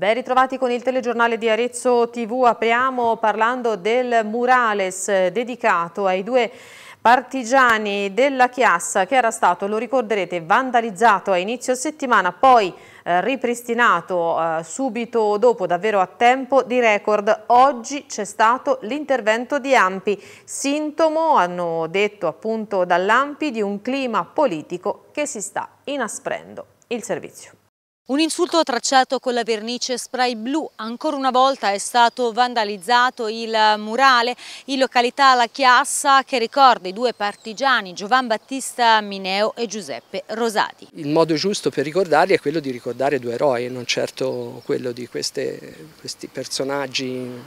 Ben ritrovati con il telegiornale di Arezzo TV. Apriamo parlando del murales dedicato ai due partigiani della Chiassa che era stato, lo ricorderete, vandalizzato a inizio settimana, poi eh, ripristinato eh, subito dopo, davvero a tempo di record. Oggi c'è stato l'intervento di Ampi, sintomo, hanno detto appunto dall'Ampi, di un clima politico che si sta inasprendo. Il servizio. Un insulto tracciato con la vernice spray blu, ancora una volta è stato vandalizzato il murale in località La Chiassa che ricorda i due partigiani Giovan Battista Mineo e Giuseppe Rosati. Il modo giusto per ricordarli è quello di ricordare due eroi, non certo quello di queste, questi personaggi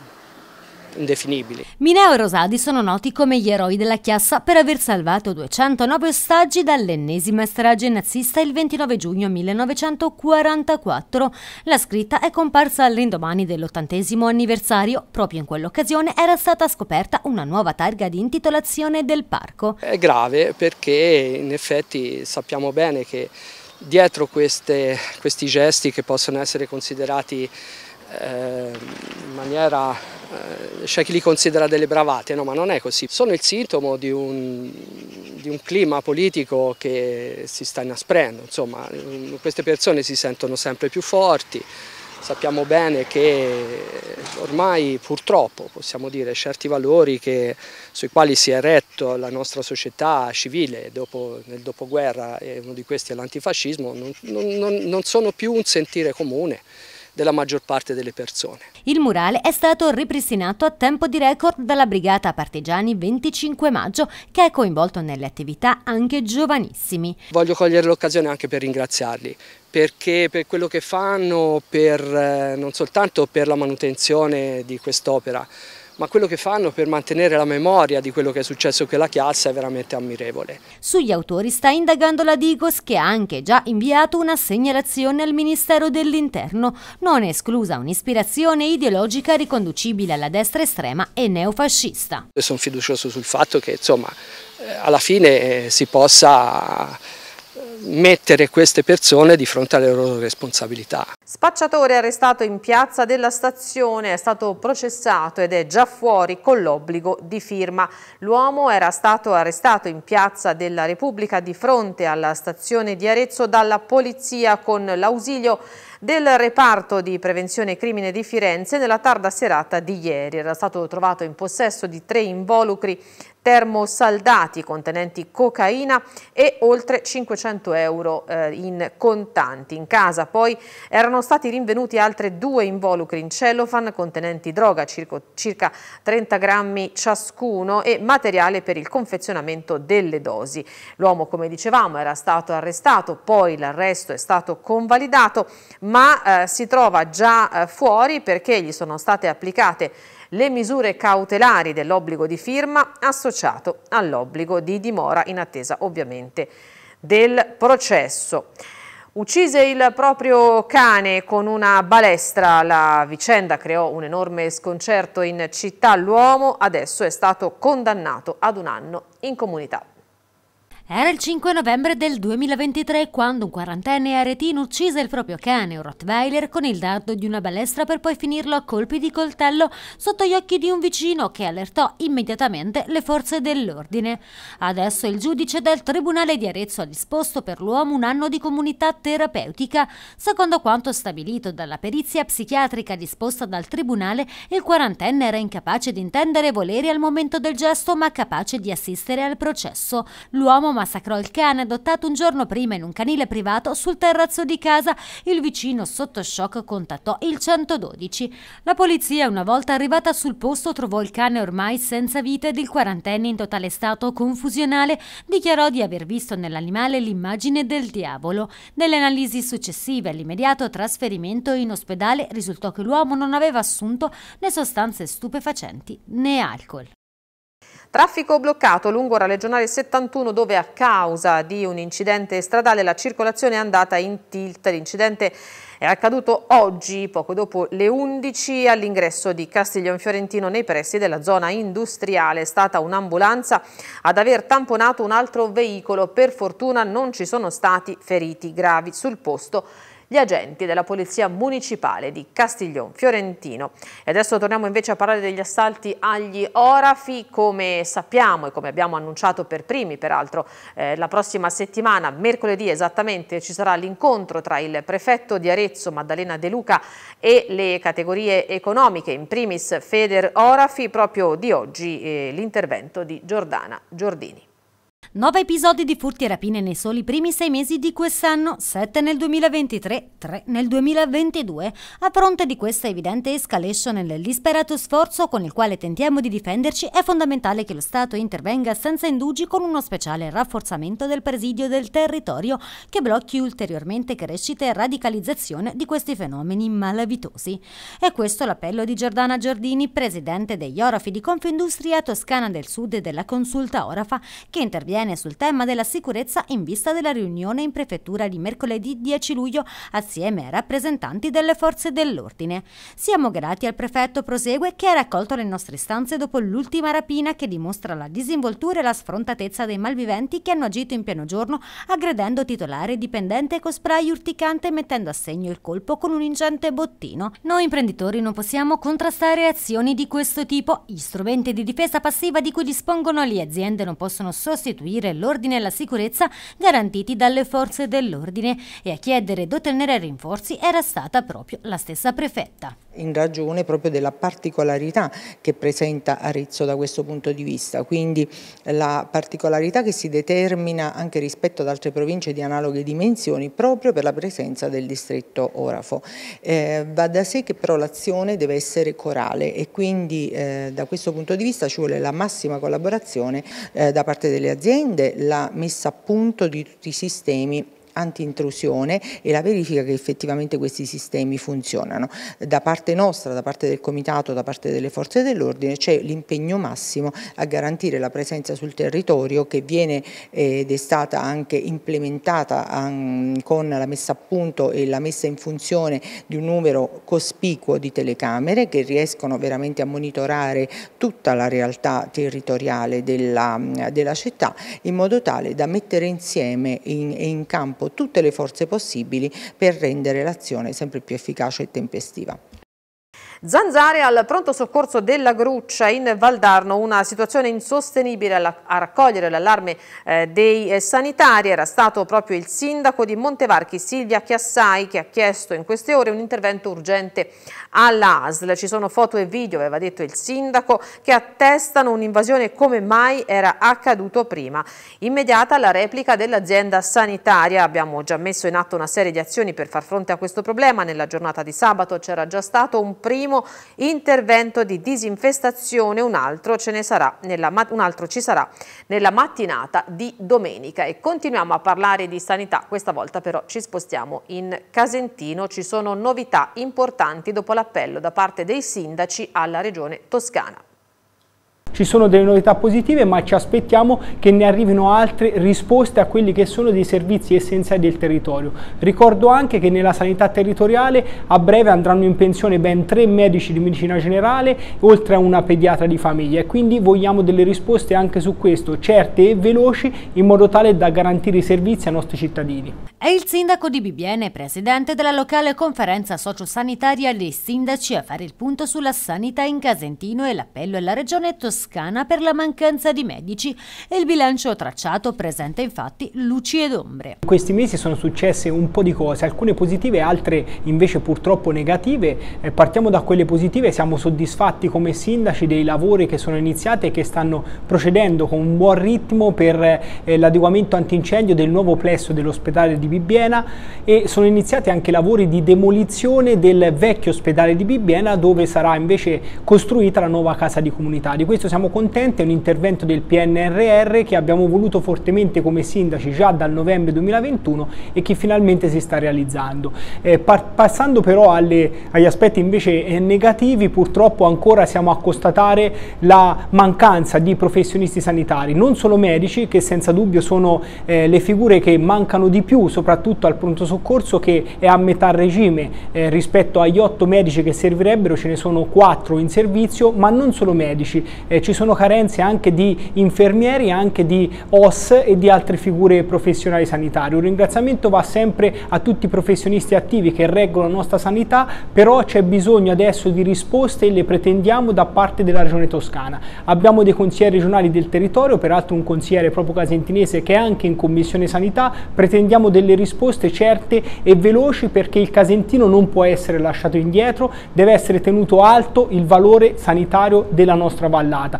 indefinibili. Mineo e Rosadi sono noti come gli eroi della chiassa per aver salvato 209 ostaggi dall'ennesima strage nazista il 29 giugno 1944. La scritta è comparsa all'indomani dell'ottantesimo anniversario. Proprio in quell'occasione era stata scoperta una nuova targa di intitolazione del parco. È grave perché in effetti sappiamo bene che dietro queste, questi gesti che possono essere considerati eh, in maniera eh, c'è chi li considera delle bravate, no, ma non è così. Sono il sintomo di un, di un clima politico che si sta inasprendo, insomma mm, queste persone si sentono sempre più forti, sappiamo bene che ormai purtroppo possiamo dire certi valori che, sui quali si è retto la nostra società civile dopo, nel dopoguerra e uno di questi è l'antifascismo non, non, non sono più un sentire comune della maggior parte delle persone. Il murale è stato ripristinato a tempo di record dalla Brigata Partigiani 25 maggio che è coinvolto nelle attività anche giovanissimi. Voglio cogliere l'occasione anche per ringraziarli perché per quello che fanno, per, eh, non soltanto per la manutenzione di quest'opera, ma quello che fanno per mantenere la memoria di quello che è successo quella chiazza è veramente ammirevole. Sugli autori sta indagando la Digos che ha anche già inviato una segnalazione al Ministero dell'Interno, non esclusa un'ispirazione ideologica riconducibile alla destra estrema e neofascista. Sono fiducioso sul fatto che insomma eh, alla fine eh, si possa mettere queste persone di fronte alle loro responsabilità. Spacciatore arrestato in piazza della stazione è stato processato ed è già fuori con l'obbligo di firma. L'uomo era stato arrestato in piazza della Repubblica di fronte alla stazione di Arezzo dalla polizia con l'ausilio del reparto di prevenzione crimine di Firenze nella tarda serata di ieri. Era stato trovato in possesso di tre involucri termosaldati contenenti cocaina e oltre 500 euro eh, in contanti. In casa poi erano stati rinvenuti altre due involucri in cellophane contenenti droga, circa, circa 30 grammi ciascuno e materiale per il confezionamento delle dosi. L'uomo, come dicevamo, era stato arrestato, poi l'arresto è stato convalidato, ma eh, si trova già eh, fuori perché gli sono state applicate le misure cautelari dell'obbligo di firma associato all'obbligo di dimora in attesa ovviamente del processo. Uccise il proprio cane con una balestra, la vicenda creò un enorme sconcerto in città, l'uomo adesso è stato condannato ad un anno in comunità era il 5 novembre del 2023 quando un quarantenne aretino uccise il proprio cane, un Rottweiler, con il dardo di una balestra per poi finirlo a colpi di coltello sotto gli occhi di un vicino che allertò immediatamente le forze dell'ordine. Adesso il giudice del Tribunale di Arezzo ha disposto per l'uomo un anno di comunità terapeutica. Secondo quanto stabilito dalla perizia psichiatrica disposta dal Tribunale, il quarantenne era incapace di intendere volere al momento del gesto ma capace di assistere al processo. L'uomo massacrò il cane adottato un giorno prima in un canile privato sul terrazzo di casa. Il vicino sotto shock contattò il 112. La polizia una volta arrivata sul posto trovò il cane ormai senza vita ed il quarantenne in totale stato confusionale dichiarò di aver visto nell'animale l'immagine del diavolo. Nelle analisi successive all'immediato trasferimento in ospedale risultò che l'uomo non aveva assunto né sostanze stupefacenti né alcol. Traffico bloccato lungo la Regionale 71 dove a causa di un incidente stradale la circolazione è andata in tilt. L'incidente è accaduto oggi, poco dopo le 11, all'ingresso di Castiglion Fiorentino nei pressi della zona industriale. È stata un'ambulanza ad aver tamponato un altro veicolo. Per fortuna non ci sono stati feriti gravi sul posto gli agenti della Polizia Municipale di Castiglion Fiorentino. E adesso torniamo invece a parlare degli assalti agli orafi. Come sappiamo e come abbiamo annunciato per primi, peraltro, eh, la prossima settimana, mercoledì esattamente, ci sarà l'incontro tra il prefetto di Arezzo, Maddalena De Luca, e le categorie economiche, in primis Feder Orafi, proprio di oggi eh, l'intervento di Giordana Giordini. 9 episodi di furti e rapine nei soli primi 6 mesi di quest'anno, 7 nel 2023, 3 nel 2022. A fronte di questa evidente escalation e del disperato sforzo con il quale tentiamo di difenderci, è fondamentale che lo Stato intervenga senza indugi con uno speciale rafforzamento del presidio del territorio che blocchi ulteriormente crescita e radicalizzazione di questi fenomeni malavitosi. E questo l'appello di Giordana Giordini, presidente degli Orafi di Confindustria Toscana del Sud e della Consulta Orafa, che interviene interviene sul tema della sicurezza in vista della riunione in prefettura di mercoledì 10 luglio assieme ai rappresentanti delle forze dell'ordine. Siamo grati al prefetto Prosegue che ha raccolto le nostre istanze dopo l'ultima rapina che dimostra la disinvoltura e la sfrontatezza dei malviventi che hanno agito in pieno giorno aggredendo titolare dipendente con spray urticante mettendo a segno il colpo con un ingente bottino. Noi imprenditori non possiamo contrastare azioni di questo tipo. Gli strumenti di difesa passiva di cui dispongono le aziende non possono sostituire restituire l'ordine e la sicurezza garantiti dalle forze dell'ordine e a chiedere di ottenere rinforzi era stata proprio la stessa prefetta in ragione proprio della particolarità che presenta Arezzo da questo punto di vista, quindi la particolarità che si determina anche rispetto ad altre province di analoghe dimensioni proprio per la presenza del distretto Orafo. Eh, va da sé che però l'azione deve essere corale e quindi eh, da questo punto di vista ci vuole la massima collaborazione eh, da parte delle aziende, la messa a punto di tutti i sistemi anti e la verifica che effettivamente questi sistemi funzionano. Da parte nostra, da parte del Comitato, da parte delle forze dell'ordine c'è l'impegno massimo a garantire la presenza sul territorio che viene eh, ed è stata anche implementata con la messa a punto e la messa in funzione di un numero cospicuo di telecamere che riescono veramente a monitorare tutta la realtà territoriale della, della città in modo tale da mettere insieme e in, in campo tutte le forze possibili per rendere l'azione sempre più efficace e tempestiva. Zanzare al pronto soccorso della Gruccia in Valdarno, una situazione insostenibile a raccogliere l'allarme eh, dei eh, sanitari. Era stato proprio il sindaco di Montevarchi Silvia Chiassai che ha chiesto in queste ore un intervento urgente all'ASL, Ci sono foto e video, aveva detto il sindaco, che attestano un'invasione come mai era accaduto prima. Immediata la replica dell'azienda sanitaria. Abbiamo già messo in atto una serie di azioni per far fronte a questo problema. Nella giornata di sabato c'era già stato un primo primo intervento di disinfestazione, un altro, nella, un altro, ci sarà nella mattinata di domenica. E continuiamo a parlare di sanità, questa volta però ci spostiamo in Casentino, ci sono novità importanti dopo l'appello da parte dei sindaci alla regione toscana. Ci sono delle novità positive ma ci aspettiamo che ne arrivino altre risposte a quelli che sono dei servizi essenziali del territorio. Ricordo anche che nella sanità territoriale a breve andranno in pensione ben tre medici di medicina generale oltre a una pediatra di famiglia e quindi vogliamo delle risposte anche su questo, certe e veloci in modo tale da garantire i servizi ai nostri cittadini. È il sindaco di Bibiene, presidente della locale conferenza sociosanitaria dei sindaci a fare il punto sulla sanità in Casentino e l'appello alla regione Toscana toscana per la mancanza di medici e il bilancio tracciato presenta infatti luci ed ombre. In questi mesi sono successe un po' di cose, alcune positive, altre invece purtroppo negative. Eh, partiamo da quelle positive, siamo soddisfatti come sindaci dei lavori che sono iniziati e che stanno procedendo con un buon ritmo per eh, l'adeguamento antincendio del nuovo plesso dell'ospedale di Bibbiena e sono iniziati anche lavori di demolizione del vecchio ospedale di Bibbiena dove sarà invece costruita la nuova casa di comunità. Di questo siamo contenti, è un intervento del PNRR che abbiamo voluto fortemente come sindaci già dal novembre 2021 e che finalmente si sta realizzando. Eh, par- passando però alle, agli aspetti invece eh, negativi, purtroppo ancora siamo a constatare la mancanza di professionisti sanitari, non solo medici che senza dubbio sono eh, le figure che mancano di più, soprattutto al pronto soccorso che è a metà regime eh, rispetto agli otto medici che servirebbero, ce ne sono quattro in servizio, ma non solo medici, eh, ci sono carenze anche di infermieri, anche di OS e di altre figure professionali sanitarie. Un ringraziamento va sempre a tutti i professionisti attivi che reggono la nostra sanità, però c'è bisogno adesso di risposte e le pretendiamo da parte della Regione Toscana. Abbiamo dei consiglieri regionali del territorio, peraltro un consigliere proprio casentinese che è anche in Commissione Sanità, pretendiamo delle risposte certe e veloci perché il Casentino non può essere lasciato indietro, deve essere tenuto alto il valore sanitario della nostra vallata.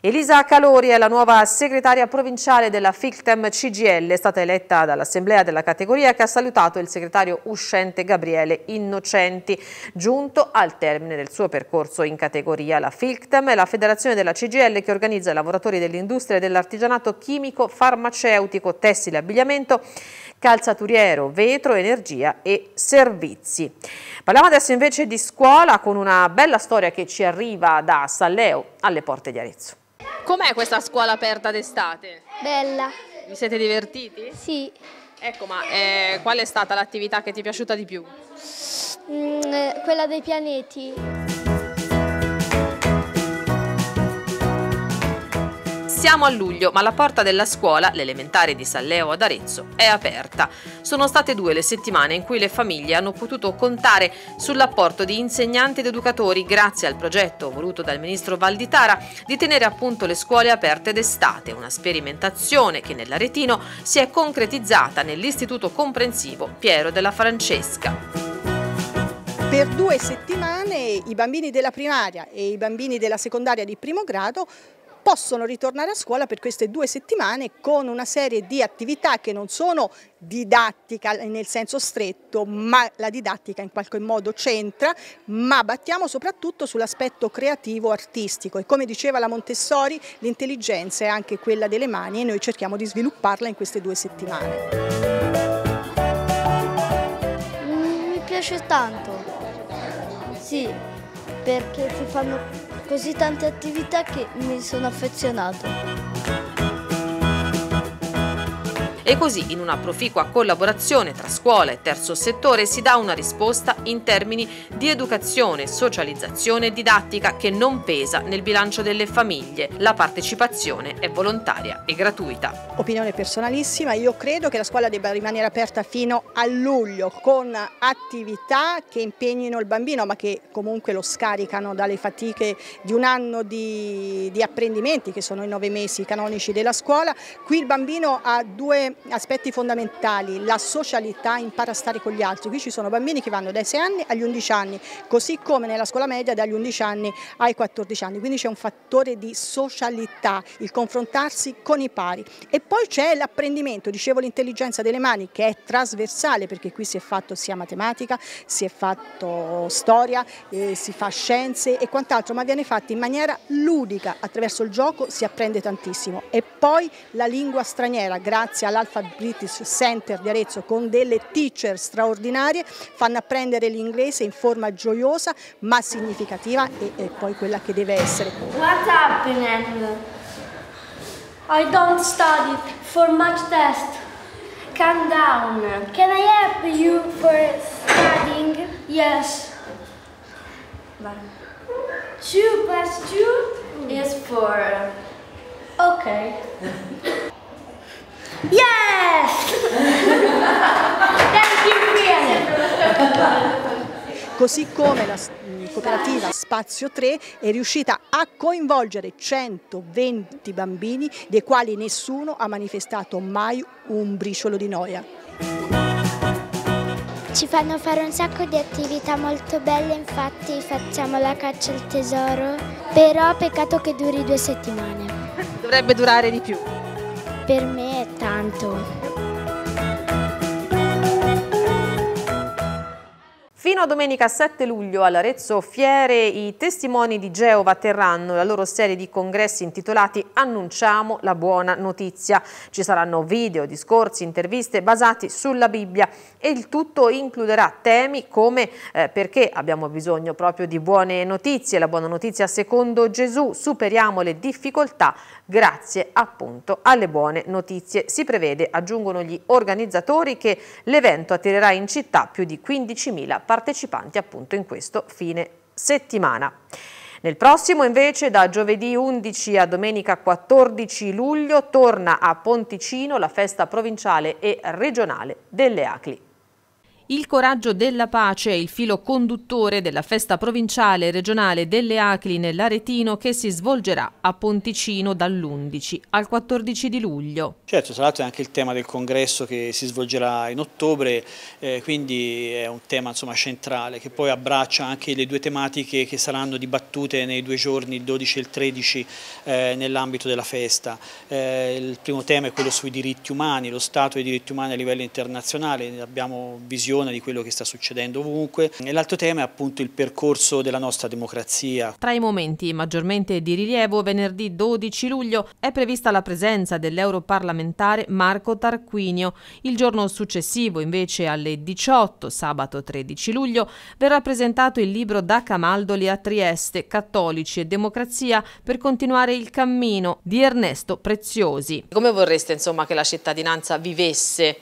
Elisa Calori è la nuova segretaria provinciale della FICTEM CGL, è stata eletta dall'assemblea della categoria che ha salutato il segretario uscente Gabriele Innocenti, giunto al termine del suo percorso in categoria. La FICTEM è la federazione della CGL che organizza i lavoratori dell'industria e dell'artigianato chimico, farmaceutico, tessile, abbigliamento calzaturiero, vetro, energia e servizi. Parliamo adesso invece di scuola con una bella storia che ci arriva da Salleo alle porte di Arezzo. Com'è questa scuola aperta d'estate? Bella. Vi siete divertiti? Sì. Ecco, ma eh, qual è stata l'attività che ti è piaciuta di più? Mm, eh, quella dei pianeti. Siamo a luglio, ma la porta della scuola, l'elementare di San Leo ad Arezzo, è aperta. Sono state due le settimane in cui le famiglie hanno potuto contare sull'apporto di insegnanti ed educatori grazie al progetto voluto dal ministro Valditara di tenere appunto le scuole aperte d'estate, una sperimentazione che nell'Aretino si è concretizzata nell'istituto comprensivo Piero della Francesca. Per due settimane i bambini della primaria e i bambini della secondaria di primo grado possono ritornare a scuola per queste due settimane con una serie di attività che non sono didattica nel senso stretto, ma la didattica in qualche modo c'entra, ma battiamo soprattutto sull'aspetto creativo artistico e come diceva la Montessori l'intelligenza è anche quella delle mani e noi cerchiamo di svilupparla in queste due settimane. Mi piace tanto, sì, perché si fanno così tante attività che mi sono affezionato. E così in una proficua collaborazione tra scuola e terzo settore si dà una risposta in termini di educazione, socializzazione e didattica che non pesa nel bilancio delle famiglie. La partecipazione è volontaria e gratuita. Opinione personalissima, io credo che la scuola debba rimanere aperta fino a luglio con attività che impegnino il bambino ma che comunque lo scaricano dalle fatiche di un anno di, di apprendimenti che sono i nove mesi canonici della scuola. Qui il bambino ha due aspetti fondamentali, la socialità, impara a stare con gli altri. Qui ci sono bambini che vanno dai 6 anni agli 11 anni, così come nella scuola media dagli 11 anni ai 14 anni. Quindi c'è un fattore di socialità, il confrontarsi con i pari. E poi c'è l'apprendimento, dicevo l'intelligenza delle mani che è trasversale perché qui si è fatto sia matematica, si è fatto storia, eh, si fa scienze e quant'altro, ma viene fatto in maniera ludica, attraverso il gioco si apprende tantissimo. E poi la lingua straniera, grazie all'altro all'Alpha British Center di Arezzo con delle teacher straordinarie, fanno apprendere l'inglese in forma gioiosa ma significativa e, e poi quella che deve essere. What's happening? I don't study for much test. Calm down. Can I help you for studying? Yes. Two plus two is four. Okay. Yes! Così come la mm, cooperativa Spazio 3 è riuscita a coinvolgere 120 bambini dei quali nessuno ha manifestato mai un briciolo di noia. Ci fanno fare un sacco di attività molto belle, infatti facciamo la caccia al tesoro, però peccato che duri due settimane. Dovrebbe durare di più. Per me tanto. Fino a domenica 7 luglio all'Arezzo Fiere i testimoni di Geova terranno la loro serie di congressi intitolati Annunciamo la buona notizia. Ci saranno video, discorsi, interviste basati sulla Bibbia e il tutto includerà temi come eh, perché abbiamo bisogno proprio di buone notizie, la buona notizia secondo Gesù, superiamo le difficoltà, grazie appunto alle buone notizie. Si prevede, aggiungono gli organizzatori, che l'evento attirerà in città più di 15.000 partecipanti appunto in questo fine settimana. Nel prossimo invece da giovedì 11 a domenica 14 luglio torna a Ponticino la festa provinciale e regionale delle Acli il coraggio della pace è il filo conduttore della festa provinciale e regionale delle Acli nell'Aretino che si svolgerà a Ponticino dall'11 al 14 di luglio. Certo, tra l'altro è anche il tema del congresso che si svolgerà in ottobre, eh, quindi è un tema insomma, centrale che poi abbraccia anche le due tematiche che saranno dibattute nei due giorni, il 12 e il 13, eh, nell'ambito della festa. Eh, il primo tema è quello sui diritti umani, lo Stato e i diritti umani a livello internazionale, ne abbiamo visione visione di quello che sta succedendo ovunque. l'altro tema è appunto il percorso della nostra democrazia. Tra i momenti maggiormente di rilievo, venerdì 12 luglio è prevista la presenza dell'europarlamentare Marco Tarquinio. Il giorno successivo, invece, alle 18, sabato 13 luglio, verrà presentato il libro Da Camaldoli a Trieste, Cattolici e Democrazia per continuare il cammino di Ernesto Preziosi. Come vorreste insomma, che la cittadinanza vivesse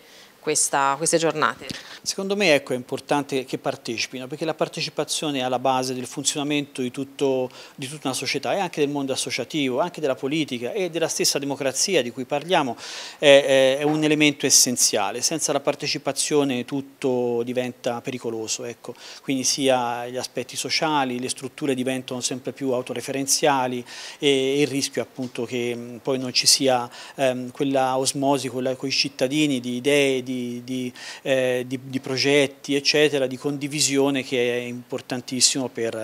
questa, queste giornate? Secondo me ecco, è importante che partecipino, perché la partecipazione è alla base del funzionamento di, tutto, di, tutta una società e anche del mondo associativo, anche della politica e della stessa democrazia di cui parliamo, è, è un elemento essenziale. Senza la partecipazione tutto diventa pericoloso, ecco. quindi sia gli aspetti sociali, le strutture diventano sempre più autoreferenziali e, il rischio appunto che poi non ci sia ehm, quella osmosi con i cittadini di idee, di di, eh, di, di, progetti, eccetera, di condivisione che è importantissimo per,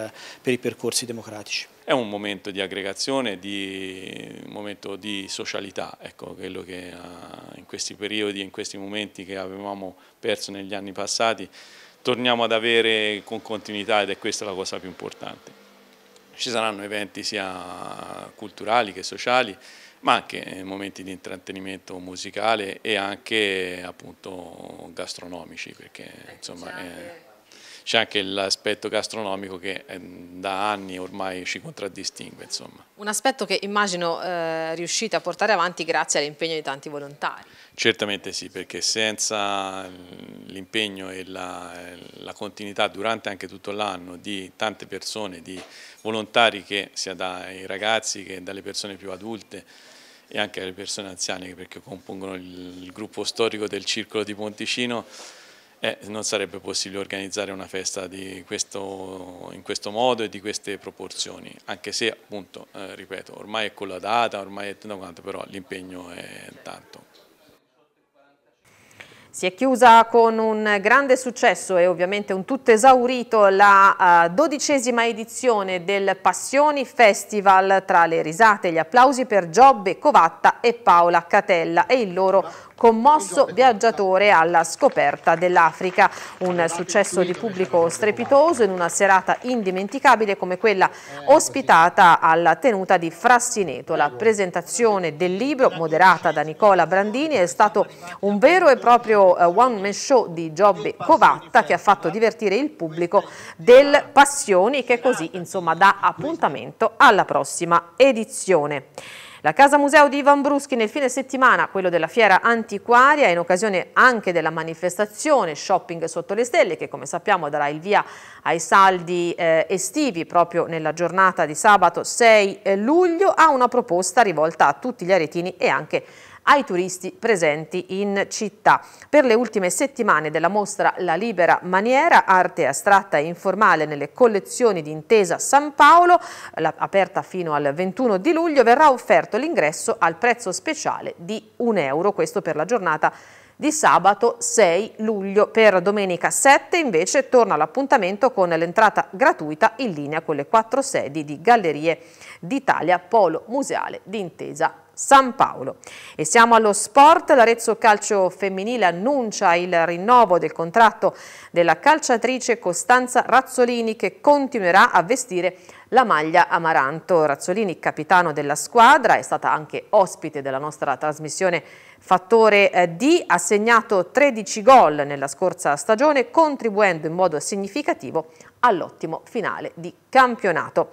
per i percorsi democratici. È un momento di aggregazione, di, un momento di socialità, ecco, quello che ah, in questi periodi, in questi momenti che avevamo perso negli anni passati, torniamo ad avere con continuità ed è questa la cosa più importante. Ci saranno eventi sia culturali che sociali, ma anche momenti di intrattenimento musicale e anche appunto gastronomici, perché eh, insomma eh, c'è anche l'aspetto gastronomico che eh, da anni ormai ci contraddistingue. Insomma. Un aspetto che immagino eh, riuscite a portare avanti grazie all'impegno di tanti volontari. Certamente sì, perché senza l'impegno e la, la, continuità durante anche tutto l'anno di tante persone, di volontari che sia dai ragazzi che dalle persone più adulte, e anche alle persone anziane perché compongono il, il gruppo storico del Circolo di Ponticino eh, non sarebbe possibile organizzare una festa questo, in questo modo e di queste proporzioni, anche se appunto, eh, ripeto, ormai è con la data, ormai è tutto quanto, però l'impegno è tanto. Si è chiusa con un grande successo e ovviamente un tutto esaurito la eh, dodicesima edizione del Passioni Festival tra le risate e gli applausi per Giobbe Covatta e Paola Catella e il loro commosso viaggiatore alla scoperta dell'Africa. Un successo di pubblico strepitoso in una serata indimenticabile come quella ospitata alla tenuta di Frassineto. La presentazione del libro, moderata da Nicola Brandini, è stato un vero e proprio proprio eh, one man show di Giobbe Covatta che ha fatto divertire il pubblico del Passioni che così insomma dà appuntamento alla prossima edizione. La Casa Museo di Ivan Bruschi nel fine settimana, quello della Fiera Antiquaria, in occasione anche della manifestazione Shopping sotto le stelle, che come sappiamo darà il via ai saldi eh, estivi proprio nella giornata di sabato 6 eh, luglio, ha una proposta rivolta a tutti gli aretini e anche ai turisti presenti in città. Per le ultime settimane della mostra La Libera Maniera, arte astratta e informale nelle collezioni di Intesa San Paolo, aperta fino al 21 di luglio, verrà offerto l'ingresso al prezzo speciale di 1 euro, questo per la giornata di sabato 6 luglio. Per domenica 7 invece torna l'appuntamento con l'entrata gratuita in linea con le quattro sedi di Gallerie d'Italia, Polo Museale d'Intesa San Paolo. E siamo allo sport, l'Arezzo Calcio Femminile annuncia il rinnovo del contratto della calciatrice Costanza Razzolini che continuerà a vestire la maglia Amaranto. Razzolini, capitano della squadra, è stata anche ospite della nostra trasmissione Fattore eh, D, ha segnato 13 gol nella scorsa stagione contribuendo in modo significativo all'ottimo finale di campionato.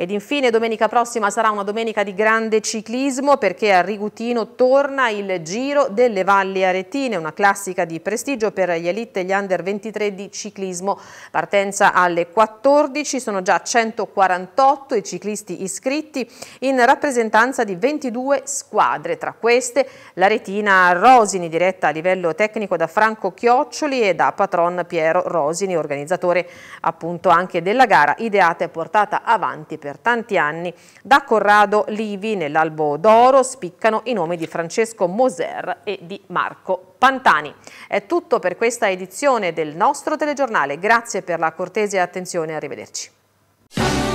Ed infine domenica prossima sarà una domenica di grande ciclismo perché a Rigutino torna il Giro delle Valli Aretine, una classica di prestigio per gli elite e gli under 23 di ciclismo. Partenza alle 14, sono già 148 i ciclisti iscritti in rappresentanza di 22 squadre, tra queste l'Aretina Rosini diretta a livello tecnico da Franco Chioccioli e da patron Piero Rosini, organizzatore appunto anche della gara, ideata e portata avanti per per tanti anni. Da Corrado Livi nell'Albo d'Oro spiccano i nomi di Francesco Moser e di Marco Pantani. È tutto per questa edizione del nostro telegiornale. Grazie per la cortese attenzione, arrivederci.